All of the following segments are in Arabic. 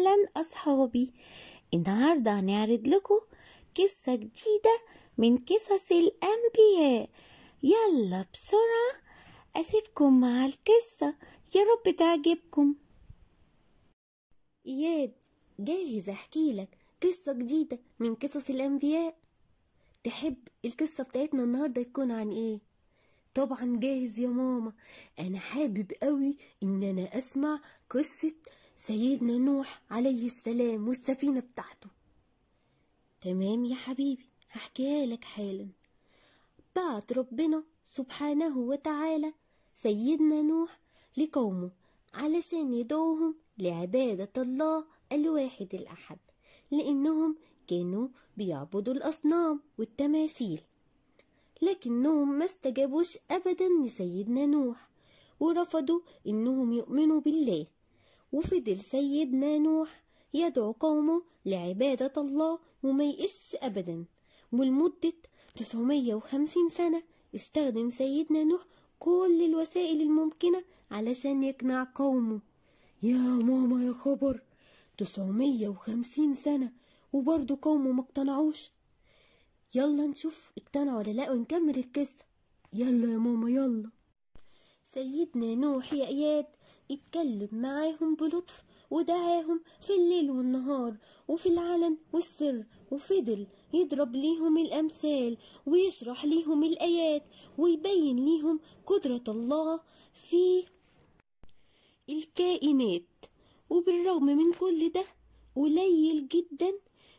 أهلا أصحابي النهاردة هنعرض لكم قصة جديدة من قصص الأنبياء يلا بسرعة أسيبكم مع القصة يا رب تعجبكم إياد جاهز أحكي لك قصة جديدة من قصص الأنبياء تحب القصة بتاعتنا النهاردة تكون عن إيه؟ طبعا جاهز يا ماما انا حابب قوي ان انا اسمع قصة سيدنا نوح عليه السلام والسفينة بتاعته تمام يا حبيبي هحكيها لك حالا بعت ربنا سبحانه وتعالى سيدنا نوح لقومه علشان يدعوهم لعبادة الله الواحد الأحد لأنهم كانوا بيعبدوا الأصنام والتماثيل لكنهم ما استجابوش أبدا لسيدنا نوح ورفضوا إنهم يؤمنوا بالله وفضل سيدنا نوح يدعو قومه لعبادة الله وما يئس أبدا ولمدة 950 سنة استخدم سيدنا نوح كل الوسائل الممكنة علشان يقنع قومه يا ماما يا خبر 950 سنة وبرضه قومه مقتنعوش يلا نشوف اقتنعوا ولا لا ونكمل القصة يلا يا ماما يلا سيدنا نوح يا اياد اتكلم معاهم بلطف ودعاهم في الليل والنهار وفي العلن والسر وفضل يضرب ليهم الأمثال ويشرح ليهم الآيات ويبين ليهم قدرة الله في الكائنات وبالرغم من كل ده قليل جدا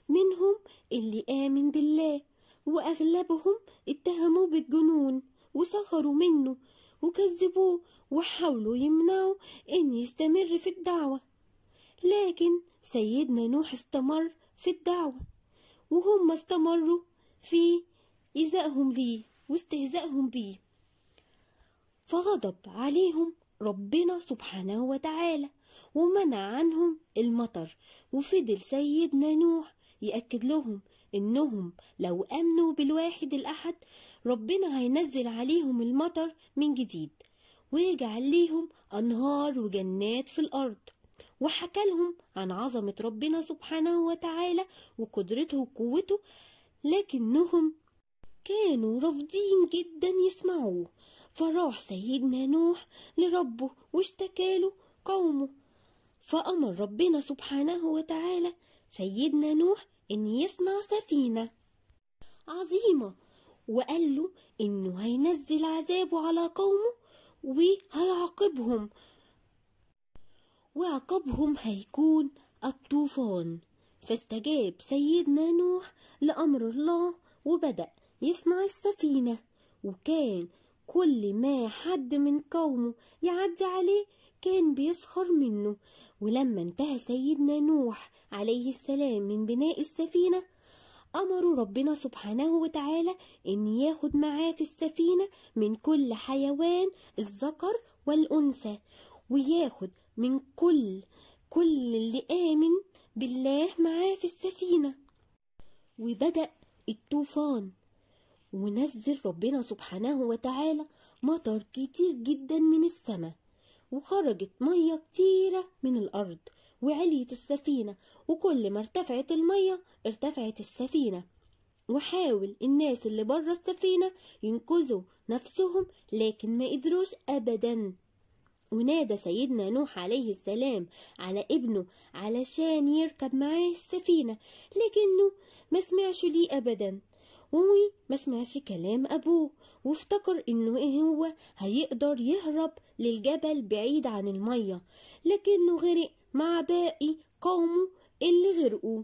منهم اللي آمن بالله وأغلبهم اتهموه بالجنون وسخروا منه وكذبوه وحاولوا يمنعوا أن يستمر في الدعوة لكن سيدنا نوح استمر في الدعوة وهم استمروا في إيذائهم ليه واستهزاءهم بيه فغضب عليهم ربنا سبحانه وتعالى ومنع عنهم المطر وفضل سيدنا نوح يأكد لهم انهم لو امنوا بالواحد الاحد ربنا هينزل عليهم المطر من جديد ويجعل ليهم انهار وجنات في الارض وحكى لهم عن عظمة ربنا سبحانه وتعالى وقدرته وقوته لكنهم كانوا رافضين جدا يسمعوه فراح سيدنا نوح لربه واشتكاله قومه فأمر ربنا سبحانه وتعالى سيدنا نوح إن يصنع سفينة عظيمة وقال له إنه هينزل عذابه على قومه وهيعاقبهم وعقابهم هيكون الطوفان فاستجاب سيدنا نوح لأمر الله وبدأ يصنع السفينة وكان كل ما حد من قومه يعدي عليه كان بيسخر منه ولما انتهى سيدنا نوح عليه السلام من بناء السفينة أمره ربنا سبحانه وتعالى إن ياخد معاه في السفينة من كل حيوان الذكر والأنثى وياخد من كل كل اللي آمن بالله معاه في السفينة وبدأ الطوفان ونزل ربنا سبحانه وتعالى مطر كتير جدا من السماء وخرجت مية كتيرة من الأرض وعليت السفينة وكل ما ارتفعت المية ارتفعت السفينة وحاول الناس اللي برا السفينة ينقذوا نفسهم لكن ما قدروش أبدا ونادى سيدنا نوح عليه السلام على ابنه علشان يركب معاه السفينة لكنه ما سمعش ليه أبدا ومي ما سمعش كلام أبوه وافتكر إنه إيه هو هيقدر يهرب للجبل بعيد عن المية لكنه غرق مع باقي قومه اللي غرقوا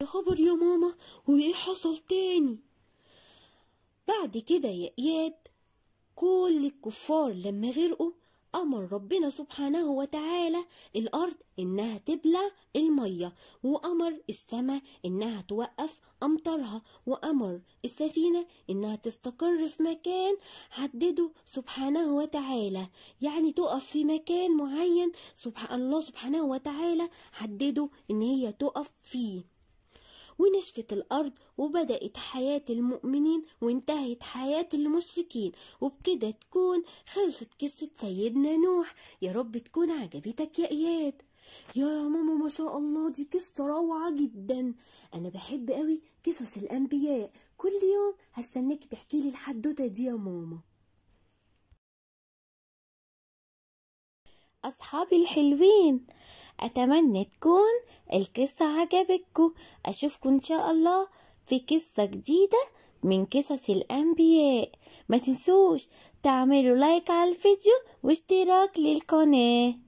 يا خبر يا ماما وإيه حصل تاني بعد كده يا إياد كل الكفار لما غرقوا أمر ربنا سبحانه وتعالى الأرض إنها تبلع المية وأمر السماء إنها توقف أمطارها وأمر السفينة إنها تستقر في مكان حدده سبحانه وتعالى يعني تقف في مكان معين سبحان الله سبحانه وتعالى حدده إن هي تقف فيه ونشفت الأرض وبدأت حياة المؤمنين وانتهت حياة المشركين وبكده تكون خلصت قصة سيدنا نوح يا رب تكون عجبتك يا إياد يا ماما ما شاء الله دي قصة روعة جدا أنا بحب قوي قصص الأنبياء كل يوم هستناك تحكي لي الحدوتة دي يا ماما أصحابي الحلوين أتمنى تكون القصة عجبتكم أشوفكم إن شاء الله في قصة جديدة من قصص الأنبياء ما تنسوش تعملوا لايك على الفيديو واشتراك للقناة